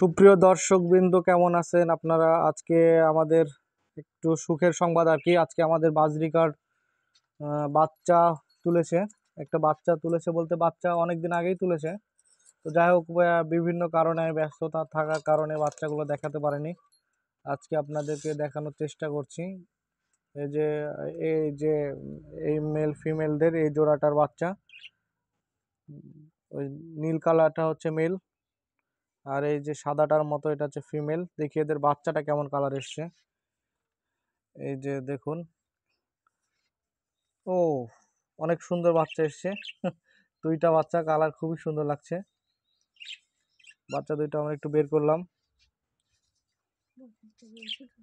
সুপ্রিয় দর্শকবৃন্দ কেমন আছেন আপনারা আজকে আমাদের একটু সুখের সংবাদ আর কি আজকে আমাদের বাজরিকার বাচ্চা তুলেছে একটা বাচ্চা তুলেছে বলতে বাচ্চা অনেক দিন আগেই তুলেছে তো যাই হোক বিভিন্ন কারণে ব্যস্ততা থাকার কারণে বাচ্চাগুলো দেখাতে পারেনি আজকে আপনাদেরকে দেখানোর চেষ্টা করছি এই যে এই যে এই মেল ফিমেলদের এই জোড়াটার বাচ্চা ওই নীল কালারটা হচ্ছে মেল আর এই যে সাদাটার মতো এটা হচ্ছে ফিমেল দেখি এদের বাচ্চাটা কেমন কালার এসছে এই যে দেখুন ও অনেক সুন্দর বাচ্চা এসছে দুইটা বাচ্চা কালার খুবই সুন্দর লাগছে বাচ্চা দুইটা আমরা একটু বের করলাম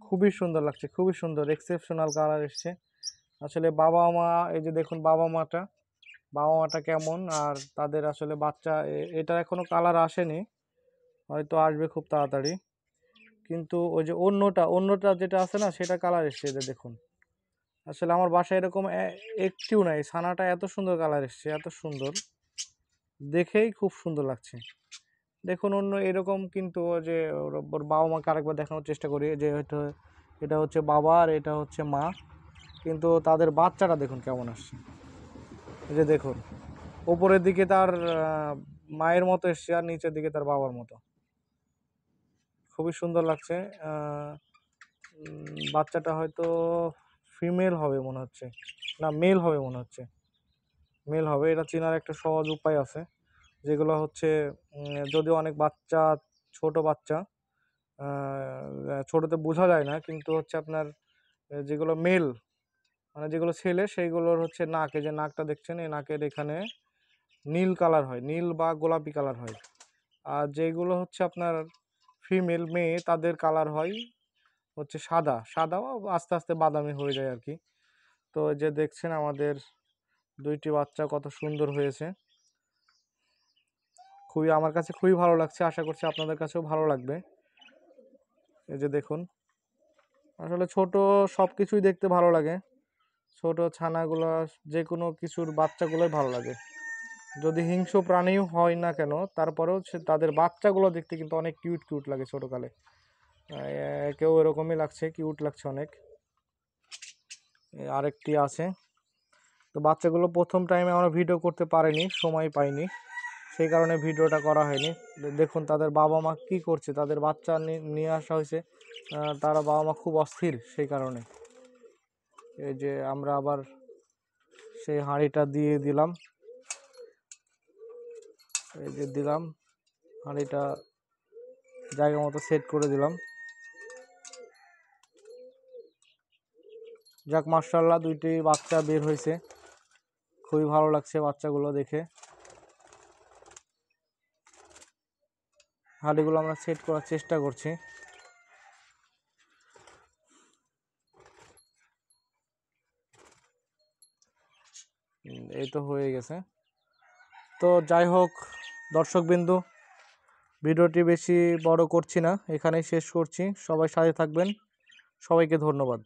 খুবই সুন্দর লাগছে খুবই সুন্দর এক্সেপশনাল কালার এসছে আসলে বাবা মা এই যে দেখুন বাবা মাটা বাবা মাটা কেমন আর তাদের আসলে বাচ্চা এটা এখনও কালার আসেনি হয়তো আসবে খুব তাড়াতাড়ি কিন্তু ওই যে অন্যটা অন্যটা যেটা আছে না সেটা কালার এসছে এদের দেখুন আসলে আমার বাসায় এরকম একটিও নাই ছানাটা এত সুন্দর কালার এসছে এত সুন্দর দেখেই খুব সুন্দর লাগছে দেখুন অন্য এরকম কিন্তু ওই যে ওর বাবা মাকে আরেকবার দেখানোর চেষ্টা করি যে হয়তো এটা হচ্ছে বাবা আর এটা হচ্ছে মা কিন্তু তাদের বাচ্চাটা দেখুন কেমন আসছে যে দেখুন ওপরের দিকে তার মায়ের মতো এসছে আর নিচের দিকে তার বাবার মতো খুবই সুন্দর লাগছে বাচ্চাটা হয়তো ফিমেল হবে মনে হচ্ছে না মেল হবে মনে হচ্ছে মেল হবে এটা চেনার একটা সহজ উপায় আছে যেগুলো হচ্ছে যদিও অনেক বাচ্চা ছোট বাচ্চা ছোটোতে বোঝা যায় না কিন্তু হচ্ছে আপনার যেগুলো মেল মানে যেগুলো ছেলে সেইগুলোর হচ্ছে নাকে যে নাকটা দেখছেন এই নাকের এখানে নীল কালার হয় নীল বা গোলাপি কালার হয় আর যেগুলো হচ্ছে আপনার ফিমেল মেয়ে তাদের কালার হয় হচ্ছে সাদা সাদাও আস্তে আস্তে বাদামি হয়ে যায় আর কি তো যে দেখছেন আমাদের দুইটি বাচ্চা কত সুন্দর হয়েছে খুবই আমার কাছে খুবই ভালো লাগছে আশা করছি আপনাদের কাছেও ভালো লাগবে এই যে দেখুন আসলে ছোট সব কিছুই দেখতে ভালো লাগে ছোট ছানাগুলো যে কোনো কিছুর বাচ্চাগুলোই ভালো লাগে যদি হিংস্র প্রাণীও হয় না কেন তারপরেও সে তাদের বাচ্চাগুলো দেখতে কিন্তু অনেক কিউট কিউট লাগে ছোটোকালে কেউ এরকমই লাগছে কিউট লাগছে অনেক আরেকটি আছে তো বাচ্চাগুলো প্রথম টাইমে আমরা ভিডিও করতে পারিনি সময় পাইনি সেই কারণে ভিডিওটা করা হয়নি দেখুন তাদের বাবা মা কী করছে তাদের বাচ্চা নিয়ে আসা হয়েছে তারা বাবা মা খুব অস্থির সেই কারণে এই যে আমরা আবার সেই হাঁড়িটা দিয়ে দিলাম এই যে দিলাম হাঁড়িটা জায়গা মতো সেট করে দিলাম যাক মার্শাল্লাহ দুইটি বাচ্চা বের হয়েছে খুবই ভালো লাগছে বাচ্চাগুলো দেখে হাঁড়িগুলো আমরা সেট করার চেষ্টা করছি এই তো হয়ে গেছে তো যাই হোক দর্শকবৃন্দ ভিডিওটি বেশি বড় করছি না এখানেই শেষ করছি সবাই সাথে থাকবেন সবাইকে ধন্যবাদ